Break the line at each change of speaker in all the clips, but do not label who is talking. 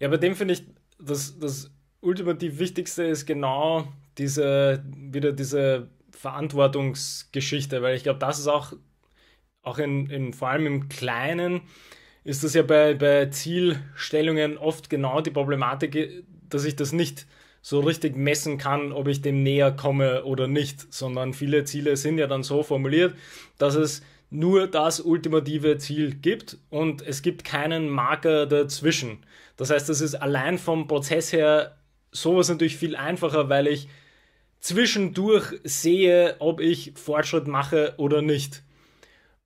Ja, bei dem finde ich, das, das ultimativ Wichtigste ist genau diese, wieder diese Verantwortungsgeschichte, weil ich glaube, das ist auch, auch in, in, vor allem im Kleinen, ist das ja bei, bei Zielstellungen oft genau die Problematik, dass ich das nicht so richtig messen kann, ob ich dem näher komme oder nicht, sondern viele Ziele sind ja dann so formuliert, dass es nur das ultimative Ziel gibt und es gibt keinen Marker dazwischen. Das heißt, das ist allein vom Prozess her sowas natürlich viel einfacher, weil ich zwischendurch sehe, ob ich Fortschritt mache oder nicht.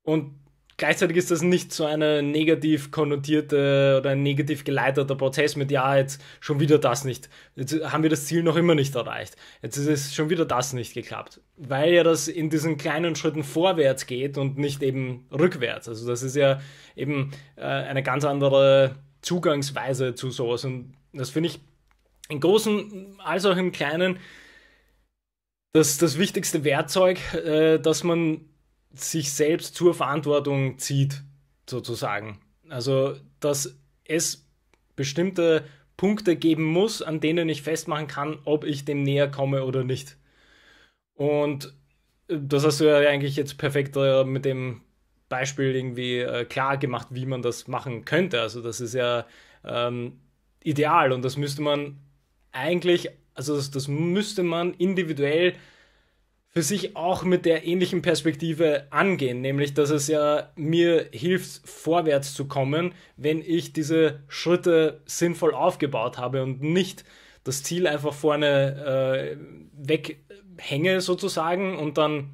Und gleichzeitig ist das nicht so eine negativ konnotierte oder ein negativ geleiteter Prozess mit, ja, jetzt schon wieder das nicht. Jetzt haben wir das Ziel noch immer nicht erreicht. Jetzt ist es schon wieder das nicht geklappt. Weil ja das in diesen kleinen Schritten vorwärts geht und nicht eben rückwärts. Also das ist ja eben äh, eine ganz andere Zugangsweise zu sowas. Und das finde ich im Großen als auch im Kleinen das, das wichtigste Werkzeug, äh, dass man sich selbst zur Verantwortung zieht, sozusagen. Also, dass es bestimmte Punkte geben muss, an denen ich festmachen kann, ob ich dem näher komme oder nicht. Und äh, das hast du ja eigentlich jetzt perfekt äh, mit dem Beispiel irgendwie äh, klar gemacht, wie man das machen könnte. Also das ist ja ähm, ideal und das müsste man eigentlich, also das, das müsste man individuell für sich auch mit der ähnlichen Perspektive angehen, nämlich dass es ja mir hilft, vorwärts zu kommen, wenn ich diese Schritte sinnvoll aufgebaut habe und nicht das Ziel einfach vorne äh, weghänge sozusagen und dann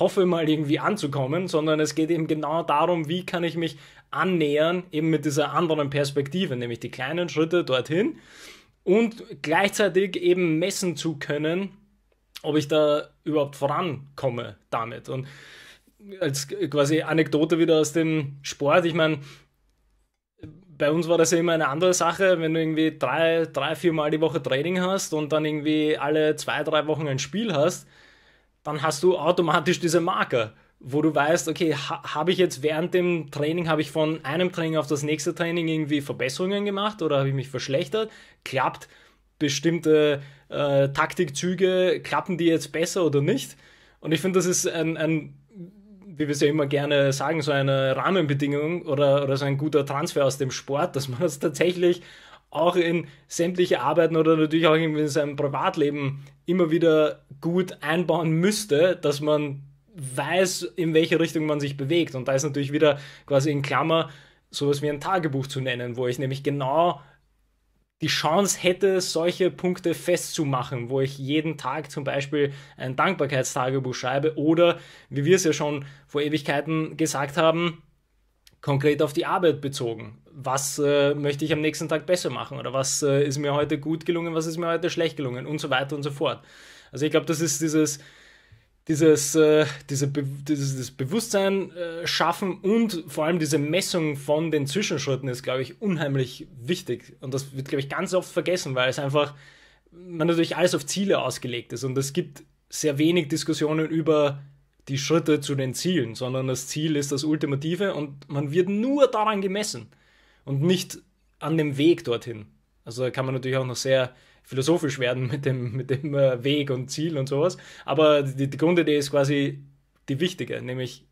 hoffe mal irgendwie anzukommen, sondern es geht eben genau darum, wie kann ich mich annähern, eben mit dieser anderen Perspektive, nämlich die kleinen Schritte dorthin und gleichzeitig eben messen zu können, ob ich da überhaupt vorankomme damit. Und als quasi Anekdote wieder aus dem Sport, ich meine, bei uns war das ja immer eine andere Sache, wenn du irgendwie drei, drei, vier Mal die Woche Training hast und dann irgendwie alle zwei, drei Wochen ein Spiel hast, dann hast du automatisch diese Marker, wo du weißt, okay, ha habe ich jetzt während dem Training, habe ich von einem Training auf das nächste Training irgendwie Verbesserungen gemacht oder habe ich mich verschlechtert? Klappt bestimmte äh, Taktikzüge, klappen die jetzt besser oder nicht? Und ich finde, das ist ein, ein wie wir es ja immer gerne sagen, so eine Rahmenbedingung oder, oder so ein guter Transfer aus dem Sport, dass man das tatsächlich auch in sämtliche Arbeiten oder natürlich auch in seinem Privatleben immer wieder gut einbauen müsste, dass man weiß, in welche Richtung man sich bewegt. Und da ist natürlich wieder quasi in Klammer sowas wie ein Tagebuch zu nennen, wo ich nämlich genau die Chance hätte, solche Punkte festzumachen, wo ich jeden Tag zum Beispiel ein Dankbarkeitstagebuch schreibe oder, wie wir es ja schon vor Ewigkeiten gesagt haben, konkret auf die Arbeit bezogen. Was äh, möchte ich am nächsten Tag besser machen oder was äh, ist mir heute gut gelungen, was ist mir heute schlecht gelungen und so weiter und so fort. Also ich glaube, das ist dieses dieses, äh, diese Be dieses, Bewusstsein äh, schaffen und vor allem diese Messung von den Zwischenschritten ist, glaube ich, unheimlich wichtig. Und das wird, glaube ich, ganz oft vergessen, weil es einfach, man natürlich alles auf Ziele ausgelegt ist. Und es gibt sehr wenig Diskussionen über die Schritte zu den Zielen, sondern das Ziel ist das Ultimative und man wird nur daran gemessen und nicht an dem Weg dorthin. Also da kann man natürlich auch noch sehr philosophisch werden mit dem, mit dem äh, Weg und Ziel und sowas. Aber die, die Grundidee ist quasi die wichtige, nämlich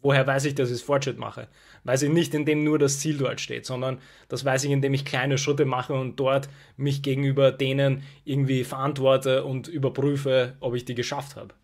woher weiß ich, dass ich Fortschritt mache? Weiß ich nicht, indem nur das Ziel dort steht, sondern das weiß ich, indem ich kleine Schritte mache und dort mich gegenüber denen irgendwie verantworte und überprüfe, ob ich die geschafft habe.